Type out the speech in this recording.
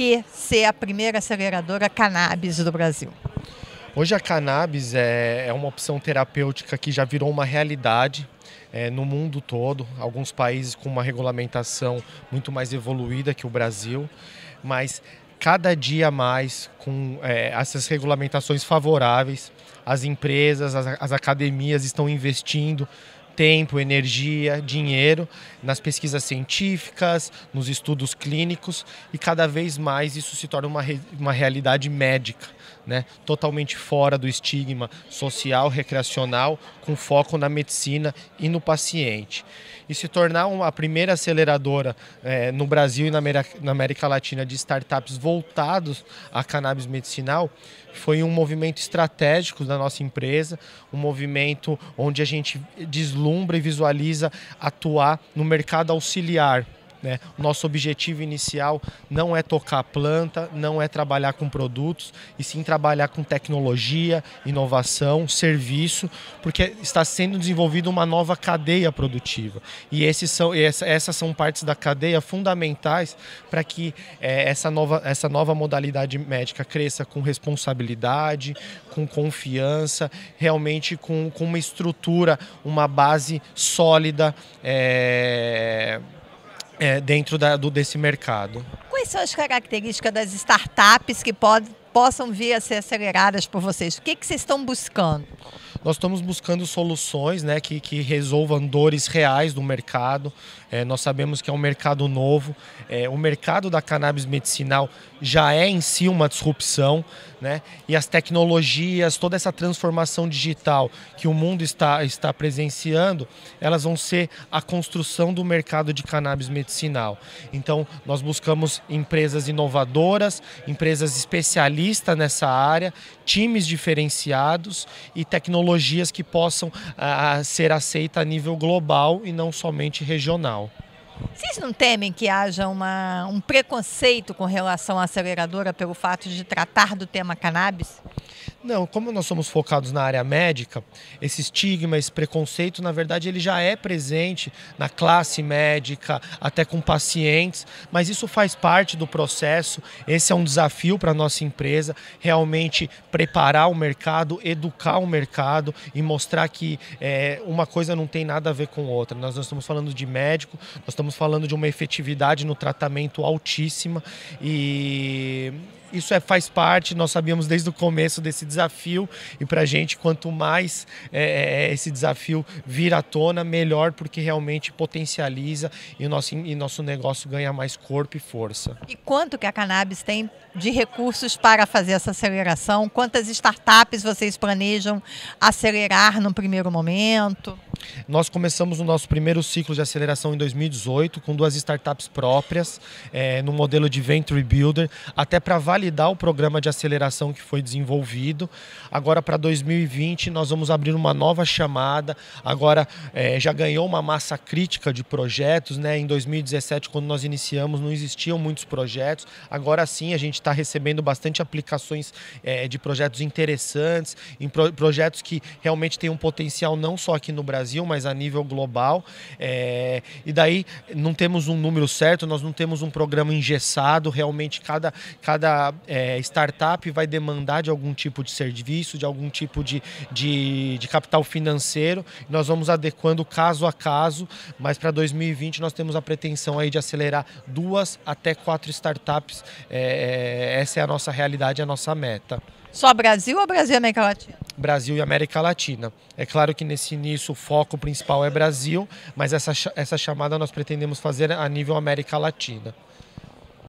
que ser a primeira aceleradora cannabis do Brasil? Hoje a cannabis é, é, uma opção terapêutica que já virou uma realidade é, no mundo todo, alguns países com uma regulamentação muito mais evoluída que o Brasil, mas cada dia mais com é, essas regulamentações favoráveis, as empresas, as, as academias estão investindo tempo, energia, dinheiro nas pesquisas científicas, nos estudos clínicos e cada vez mais isso se torna uma, re, uma realidade médica, né? totalmente fora do estigma social, recreacional, com foco na medicina e no paciente. E se tornar uma primeira aceleradora é, no Brasil e na América, na América Latina de startups voltados à cannabis medicinal foi um movimento estratégico da nossa empresa, um movimento onde a gente deslumbra vislumbra e visualiza atuar no mercado auxiliar, né? O nosso objetivo inicial não é tocar planta, não é trabalhar com produtos, e sim trabalhar com tecnologia, inovação, serviço, porque está sendo desenvolvida uma nova cadeia produtiva. E esses são, essas são partes da cadeia fundamentais para que é, essa, nova, essa nova modalidade médica cresça com responsabilidade, com confiança, realmente com, com uma estrutura, uma base sólida. É é, dentro da, do, desse mercado. Quais são as características das startups que podem possam vir a ser aceleradas por vocês? O que, que vocês estão buscando? Nós estamos buscando soluções né, que, que resolvam dores reais do mercado. É, nós sabemos que é um mercado novo. É, o mercado da cannabis medicinal já é em si uma disrupção. Né? E as tecnologias, toda essa transformação digital que o mundo está, está presenciando, elas vão ser a construção do mercado de cannabis medicinal. Então, nós buscamos empresas inovadoras, empresas especialistas especialista nessa área, times diferenciados e tecnologias que possam ah, ser aceitas a nível global e não somente regional. Vocês não temem que haja uma, um preconceito com relação à aceleradora pelo fato de tratar do tema cannabis? Não, como nós somos focados na área médica, esse estigma, esse preconceito, na verdade, ele já é presente na classe médica, até com pacientes, mas isso faz parte do processo. Esse é um desafio para a nossa empresa, realmente preparar o mercado, educar o mercado e mostrar que é, uma coisa não tem nada a ver com outra. Nós não estamos falando de médico, nós estamos falando de uma efetividade no tratamento altíssima e isso é, faz parte, nós sabíamos desde o começo desse desafio e para a gente, quanto mais é, é, é, esse desafio vir à tona, melhor, porque realmente potencializa e nosso, e nosso negócio ganha mais corpo e força. E quanto que a Cannabis tem de recursos para fazer essa aceleração? Quantas startups vocês planejam acelerar no primeiro momento? Nós começamos o nosso primeiro ciclo de aceleração em 2018 com duas startups próprias, é, no modelo de Venture Builder, até para avaliar validar o programa de aceleração que foi desenvolvido. Agora, para 2020, nós vamos abrir uma nova chamada. Agora, é, já ganhou uma massa crítica de projetos. Né? Em 2017, quando nós iniciamos, não existiam muitos projetos. Agora sim, a gente está recebendo bastante aplicações é, de projetos interessantes, em pro projetos que realmente têm um potencial não só aqui no Brasil, mas a nível global. É, e daí, não temos um número certo, nós não temos um programa engessado, realmente cada, cada é, startup vai demandar de algum tipo de serviço, de algum tipo de, de, de capital financeiro. Nós vamos adequando caso a caso, mas para 2020 nós temos a pretensão aí de acelerar duas até quatro startups. É, é, essa é a nossa realidade, a nossa meta. Só Brasil ou Brasil e América Latina? Brasil e América Latina. É claro que nesse início o foco principal é Brasil, mas essa, essa chamada nós pretendemos fazer a nível América Latina.